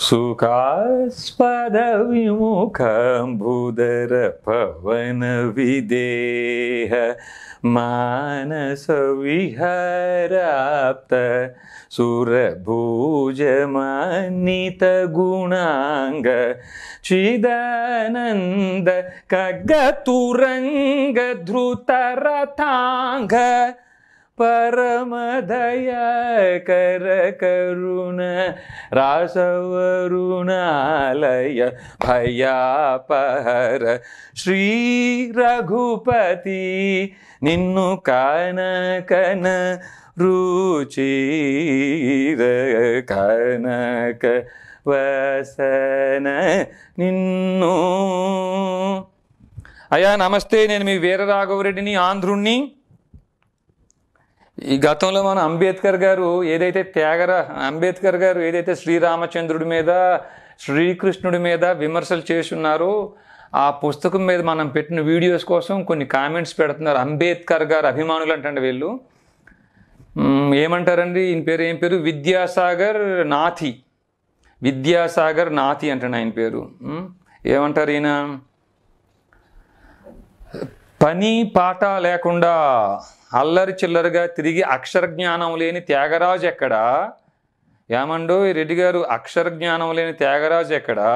सुखास्पदविमुखम् भुदर पवन विदेह मानसविहराप्त चिदानन्द कगतुरङ्ग कगतुरङ्गधृतरथाङ्ग परमदयकरकरुण रासवरुणालय भयापहर श्रीरघुपति निन्नु कानकन रुचिर कनक వసన నిన్ను అయా నమస్తే నేను మీ వీరరాఘవరెడ్డిని ఆంధ్రుణ్ణి ఈ గతంలో మనం అంబేద్కర్ గారు ఏదైతే త్యాగర అంబేద్కర్ గారు ఏదైతే శ్రీరామచంద్రుడి మీద శ్రీకృష్ణుడి మీద విమర్శలు చేస్తున్నారో ఆ పుస్తకం మీద మనం పెట్టిన వీడియోస్ కోసం కొన్ని కామెంట్స్ పెడుతున్నారు అంబేద్కర్ గారు అభిమానులు అంటండి వీళ్ళు ఏమంటారండి ఈయన పేరు ఏం పేరు విద్యాసాగర్ నాథి విద్యాసాగర్ నాథి అంటాడు ఆయన పేరు ఏమంటారు ఈయన పని పాట లేకుండా అల్లరి చిల్లరిగా తిరిగి అక్షర జ్ఞానం లేని త్యాగరాజు ఎక్కడా ఏమండో రెడ్డి గారు అక్షర జ్ఞానం లేని త్యాగరాజు ఎక్కడా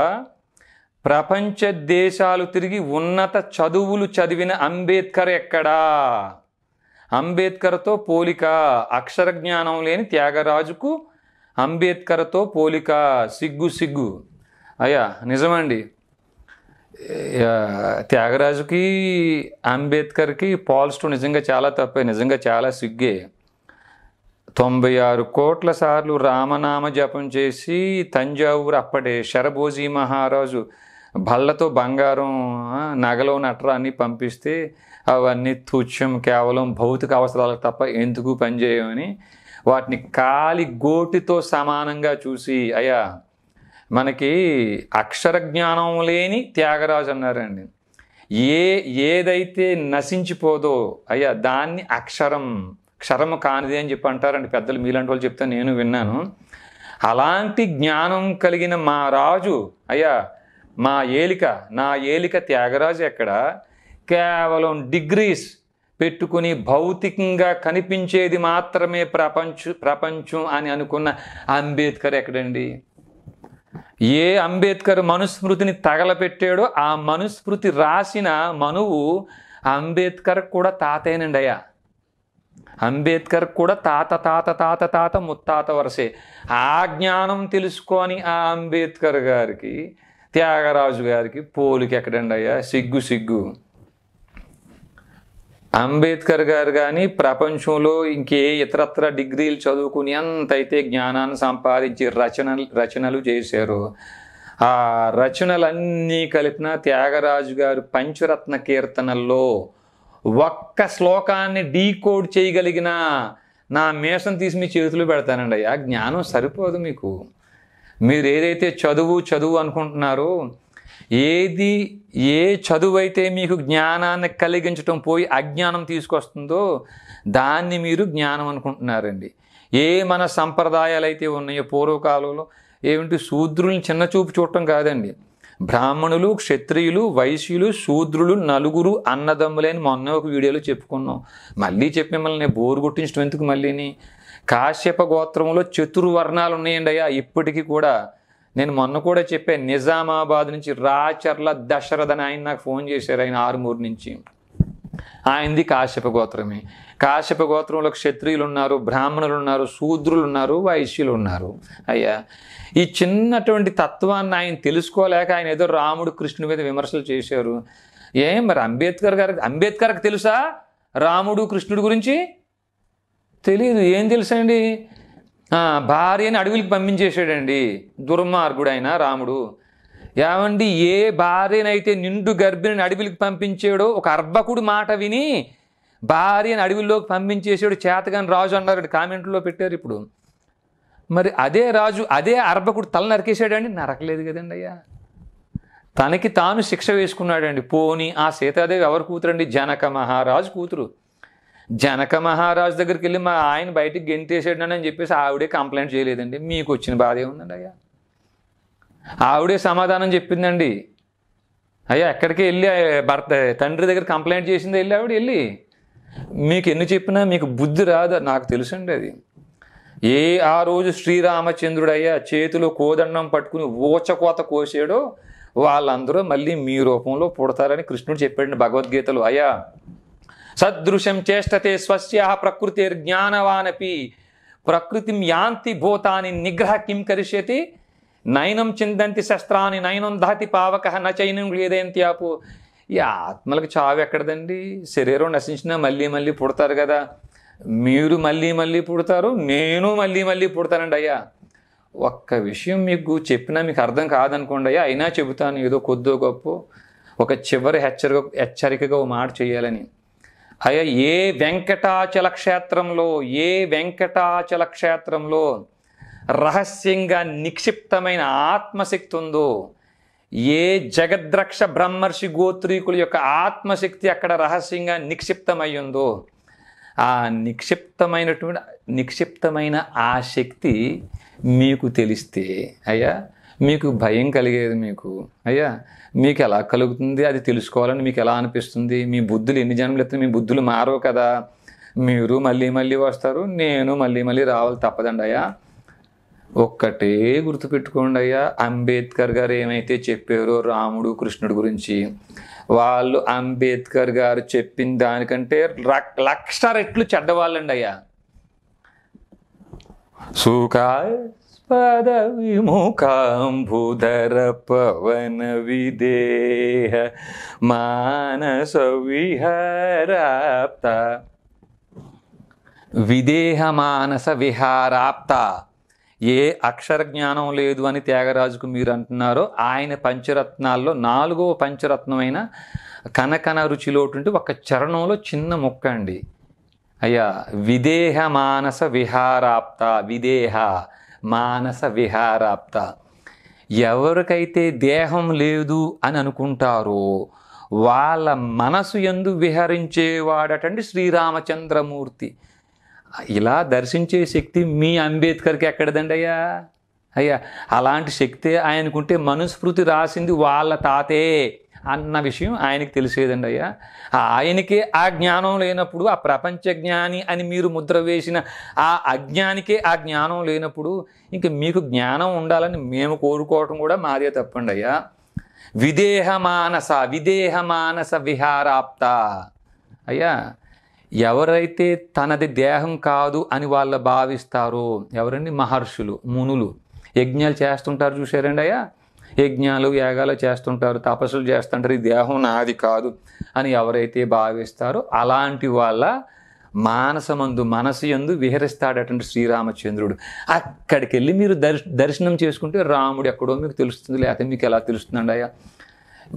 ప్రపంచ దేశాలు తిరిగి ఉన్నత చదువులు చదివిన అంబేద్కర్ ఎక్కడా అంబేద్కర్తో పోలిక అక్షర జ్ఞానం లేని త్యాగరాజుకు అంబేద్కర్తో పోలిక సిగ్గు సిగ్గు అయ్యా నిజమండి త్యాగరాజుకి అంబేద్కర్కి పాల్స్టో నిజంగా చాలా తప్పే నిజంగా చాలా సిగ్గే తొంభై ఆరు కోట్ల సార్లు రామనామ జపం చేసి తంజావూరు అప్పటి శరభోజీ మహారాజు బళ్ళతో బంగారం నగలో నటరాన్ని పంపిస్తే అవన్నీ తుచ్చం కేవలం భౌతిక అవసరాలకు తప్ప ఎందుకు పనిచేయమని వాటిని కాలి గోటితో సమానంగా చూసి అయ్యా మనకి అక్షర జ్ఞానం లేని త్యాగరాజు అన్నారండి ఏ ఏదైతే నశించిపోదో అయ్యా దాన్ని అక్షరం క్షరం కానిదే అని చెప్పి అంటారండి పెద్దలు మీలాంటి వాళ్ళు చెప్తే నేను విన్నాను అలాంటి జ్ఞానం కలిగిన మా రాజు అయ్యా మా ఏలిక నా ఏలిక త్యాగరాజు ఎక్కడ కేవలం డిగ్రీస్ పెట్టుకుని భౌతికంగా కనిపించేది మాత్రమే ప్రపంచం ప్రపంచం అని అనుకున్న అంబేద్కర్ ఎక్కడండి ఏ అంబేద్కర్ మనుస్మృతిని తగలపెట్టాడో ఆ మనుస్మృతి రాసిన మనువు అంబేద్కర్ కూడా తాతేనండి అయ్యా అంబేద్కర్ కూడా తాత తాత తాత తాత ముత్తాత వరసే ఆ జ్ఞానం తెలుసుకొని ఆ అంబేద్కర్ గారికి త్యాగరాజు గారికి పోలికి ఎక్కడండి అయ్యా సిగ్గు సిగ్గు అంబేద్కర్ గారు కానీ ప్రపంచంలో ఇంకే ఇతరత్ర డిగ్రీలు చదువుకుని ఎంతైతే జ్ఞానాన్ని సంపాదించి రచనలు రచనలు చేశారో ఆ రచనలన్నీ కలిపిన త్యాగరాజు గారు పంచరత్న కీర్తనల్లో ఒక్క శ్లోకాన్ని డీకోడ్ చేయగలిగిన నా మేషం తీసి మీ చేతులు పెడతానండి ఆ జ్ఞానం సరిపోదు మీకు మీరు ఏదైతే చదువు చదువు అనుకుంటున్నారో ఏది ఏ చదువైతే మీకు జ్ఞానాన్ని కలిగించడం పోయి అజ్ఞానం తీసుకొస్తుందో దాన్ని మీరు జ్ఞానం అనుకుంటున్నారండి ఏ మన సంప్రదాయాలు అయితే ఉన్నాయో పూర్వకాలంలో ఏమిటి శూద్రుల్ని చిన్నచూపు చూడటం కాదండి బ్రాహ్మణులు క్షత్రియులు వైశ్యులు శూద్రులు నలుగురు అన్నదమ్ములని మొన్న ఒక వీడియోలో చెప్పుకున్నాం మళ్ళీ చెప్పి మిమ్మల్ని బోరు కొట్టించడం ఎందుకు మళ్ళీని కాశ్యప గోత్రంలో చతుర్వర్ణాలు ఉన్నాయండి అయ్యా ఇప్పటికీ కూడా నేను మొన్న కూడా చెప్పే నిజామాబాద్ నుంచి రాచర్ల దశరథ్ అని ఆయన నాకు ఫోన్ చేశారు ఆయన ఆరుమూరు నుంచి ఆయనది కాశ్యప గోత్రమే కాశ్యప గోత్రంలో క్షత్రియులు ఉన్నారు బ్రాహ్మణులు ఉన్నారు శూద్రులు ఉన్నారు వైశ్యులు ఉన్నారు అయ్యా ఈ చిన్నటువంటి తత్వాన్ని ఆయన తెలుసుకోలేక ఆయన ఏదో రాముడు కృష్ణుడి మీద విమర్శలు చేశారు ఏం మరి అంబేద్కర్ గారికి అంబేద్కర్కి తెలుసా రాముడు కృష్ణుడి గురించి తెలియదు ఏం తెలుసండి భార్యని అడవిలకి పంపించేశాడండి దుర్మార్గుడు ఆయన రాముడు ఏమండి ఏ భార్యనైతే నిండు గర్భిణిని అడవిలకు పంపించాడో ఒక అర్భకుడు మాట విని భార్యని అడవిలోకి పంపించేసాడు చేతగాని రాజు అన్నారు కామెంట్లో పెట్టారు ఇప్పుడు మరి అదే రాజు అదే అర్భకుడు తల నరికేశాడండి నరకలేదు కదండి అయ్యా తనకి తాను శిక్ష వేసుకున్నాడండి పోని ఆ సీతాదేవి ఎవరు కూతురండి జనక మహారాజు కూతురు జనక మహారాజు దగ్గరికి వెళ్ళి మా ఆయన బయటికి గెంతేసాడు అని చెప్పేసి ఆవిడే కంప్లైంట్ చేయలేదండి మీకు వచ్చిన బాధ ఏముందండి అయ్యా ఆవిడే సమాధానం చెప్పిందండి అయ్యా ఎక్కడికి వెళ్ళి భర్త తండ్రి దగ్గర కంప్లైంట్ చేసింది వెళ్ళి ఆవిడ వెళ్ళి మీకు ఎన్ని చెప్పినా మీకు బుద్ధి రాదు నాకు తెలుసండి అది ఏ ఆ రోజు శ్రీరామచంద్రుడయ్యా చేతిలో కోదండం పట్టుకుని ఊచకోత కోసాడో వాళ్ళందరూ మళ్ళీ మీ రూపంలో పుడతారని కృష్ణుడు చెప్పాడండి భగవద్గీతలు అయ్యా సదృశం చేష్టతే స్వస్య జ్ఞానవానపి ప్రకృతిం యాంతి భూతాన్ని నిగ్రహ కిం కరిష్యతి నయనం చిందంతి శస్త్రాన్ని నయనం దాతి పావక నచైనం లేదేంతి ఆపు ఈ ఆత్మలకు చావు ఎక్కడదండి శరీరం నశించినా మళ్ళీ మళ్ళీ పుడతారు కదా మీరు మళ్ళీ మళ్ళీ పుడతారు నేను మళ్ళీ మళ్ళీ పుడతానండి అయ్యా ఒక్క విషయం మీకు చెప్పినా మీకు అర్థం కాదనుకోండి అయ్యా అయినా చెబుతాను ఏదో కొద్దో గొప్ప ఒక చివరి హెచ్చరిక హెచ్చరికగా మాట చేయాలని అయ్యా ఏ వెంకటాచల క్షేత్రంలో ఏ వెంకటాచల క్షేత్రంలో రహస్యంగా నిక్షిప్తమైన ఆత్మశక్తి ఉందో ఏ జగద్రక్ష బ్రహ్మర్షి గోత్రీకుల యొక్క ఆత్మశక్తి అక్కడ రహస్యంగా నిక్షిప్తమై ఉందో ఆ నిక్షిప్తమైనటువంటి నిక్షిప్తమైన ఆ శక్తి మీకు తెలిస్తే అయ్యా మీకు భయం కలిగేది మీకు అయ్యా మీకు ఎలా కలుగుతుంది అది తెలుసుకోవాలని మీకు ఎలా అనిపిస్తుంది మీ బుద్ధులు ఎన్ని జన్మలు ఎత్తున్నాయి మీ బుద్ధులు మారవు కదా మీరు మళ్ళీ మళ్ళీ వస్తారు నేను మళ్ళీ మళ్ళీ రావాలి తప్పదండి అయ్యా ఒక్కటే గుర్తుపెట్టుకోండి అయ్యా అంబేద్కర్ గారు ఏమైతే చెప్పారో రాముడు కృష్ణుడు గురించి వాళ్ళు అంబేద్కర్ గారు చెప్పిన దానికంటే లక్ష రెట్లు చెడ్డవాళ్ళండి అయ్యా సూకా పదవిముఖాంబుధర పవన విదేహ మానస విహారాప్త విదేహ మానస విహారాప్త ఏ అక్షర జ్ఞానం లేదు అని త్యాగరాజుకు మీరు అంటున్నారో ఆయన పంచరత్నాల్లో నాలుగవ పంచరత్నమైన కనకన రుచిలోటుంటే ఒక చరణంలో చిన్న ముక్క అండి అయ్యా విదేహ మానస విహారాప్త విదేహ మానస విహారాప్త ఎవరికైతే దేహం లేదు అని అనుకుంటారో వాళ్ళ మనసు ఎందు విహరించేవాడటండి శ్రీరామచంద్రమూర్తి ఇలా దర్శించే శక్తి మీ అంబేద్కర్కి ఎక్కడదండి అయ్యా అయ్యా అలాంటి శక్తే ఆయనకుంటే మనుస్మృతి రాసింది వాళ్ళ తాతే అన్న విషయం ఆయనకి తెలిసేదండి అయ్యా ఆయనకే ఆ జ్ఞానం లేనప్పుడు ఆ ప్రపంచ జ్ఞాని అని మీరు ముద్ర వేసిన ఆ అజ్ఞానికే ఆ జ్ఞానం లేనప్పుడు ఇంక మీకు జ్ఞానం ఉండాలని మేము కోరుకోవటం కూడా మాదే తప్పండి అయ్యా విదేహమానస విదేహమానస విహారాప్త అయ్యా ఎవరైతే తనది దేహం కాదు అని వాళ్ళు భావిస్తారో ఎవరండి మహర్షులు మునులు యజ్ఞాలు చేస్తుంటారు చూసారండి అయ్యా యజ్ఞాలు యాగాలు చేస్తుంటారు తపస్సులు చేస్తుంటారు ఈ దేహం నాది కాదు అని ఎవరైతే భావిస్తారో అలాంటి వాళ్ళ మానసమందు మనసు ఎందు విహరిస్తాడటువంటి శ్రీరామచంద్రుడు అక్కడికి వెళ్ళి మీరు దర్శనం చేసుకుంటే రాముడు ఎక్కడో మీకు తెలుస్తుంది లేకపోతే మీకు ఎలా తెలుస్తుందండి అయ్యా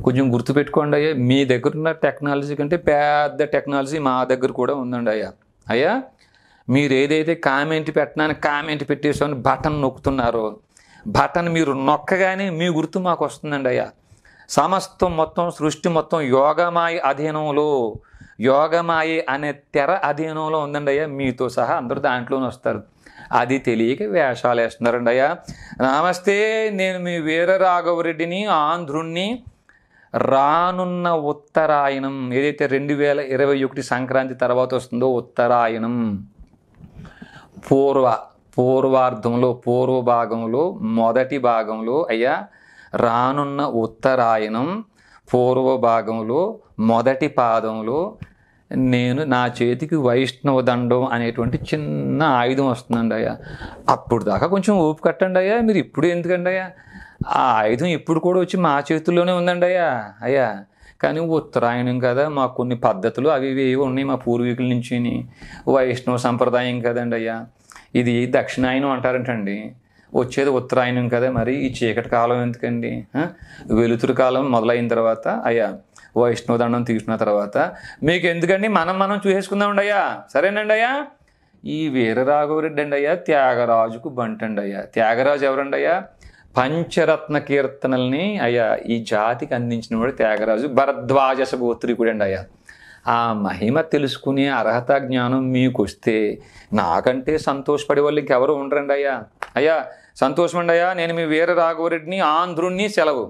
కొంచెం గుర్తుపెట్టుకోండి అయ్యా మీ దగ్గర ఉన్న టెక్నాలజీ కంటే పెద్ద టెక్నాలజీ మా దగ్గర కూడా ఉందండి అయ్యా అయ్యా మీరు ఏదైతే కామెంట్ పెట్టడానికి కామెంట్ పెట్టేసామని బటన్ నొక్కుతున్నారో బటన్ మీరు నొక్కగానే మీ గుర్తు మాకు వస్తుందండి అయ్యా సమస్తం మొత్తం సృష్టి మొత్తం యోగమాయ అధీనంలో యోగమాయ అనే తెర అధీనంలో ఉందండి అయ్యా మీతో సహా అందరూ దాంట్లోనే వస్తారు అది తెలియక వేషాలు వేస్తున్నారండి అయ్యా నమస్తే నేను మీ వీర రాఘవరెడ్డిని ఆంధ్రుణ్ణి రానున్న ఉత్తరాయణం ఏదైతే రెండు వేల ఇరవై ఒకటి సంక్రాంతి తర్వాత వస్తుందో ఉత్తరాయణం పూర్వ పూర్వార్ధంలో పూర్వ భాగంలో మొదటి భాగంలో అయ్యా రానున్న ఉత్తరాయణం పూర్వ భాగంలో మొదటి పాదంలో నేను నా చేతికి వైష్ణవ దండం అనేటువంటి చిన్న ఆయుధం వస్తుందండి అయ్యా అప్పుడు దాకా కొంచెం ఊపు కట్టండి అయ్యా మీరు ఇప్పుడు ఎందుకండి అయ్యా ఆ ఆయుధం ఇప్పుడు కూడా వచ్చి మా చేతుల్లోనే ఉందండి అయ్యా అయ్యా కానీ ఉత్తరాయణం కదా మాకు కొన్ని పద్ధతులు అవి ఇవి ఉన్నాయి మా పూర్వీకుల నుంచి వైష్ణవ సంప్రదాయం కదండి అయ్యా ఇది దక్షిణాయనం అంటారంటండి వచ్చేది ఉత్తరాయణం కదా మరి ఈ చీకటి కాలం ఎందుకండి వెలుతురు కాలం మొదలైన తర్వాత అయ్యా వైష్ణవదండం తీసుకున్న తర్వాత మీకు ఎందుకండి మనం మనం చూసేసుకుందామండి అయ్యా సరేనండి అయ్యా ఈ వీరరాఘవరెడ్డి అండి అయ్యా త్యాగరాజుకు బంటండి అయ్యా త్యాగరాజు ఎవరండి అయ్యా పంచరత్న కీర్తనల్ని అయ్యా ఈ జాతికి అందించిన వాడు త్యాగరాజు భరద్వాజస గోత్రికుడు అండి అయ్యా ఆ మహిమ తెలుసుకునే అర్హత జ్ఞానం మీకు వస్తే నాకంటే సంతోషపడే వాళ్ళకి ఎవరు ఉండరండి అయ్యా అయ్యా సంతోషం అండి అయ్యా నేను మీ వీర రాఘవరెడ్డిని ఆంధ్రుణ్ణి సెలవు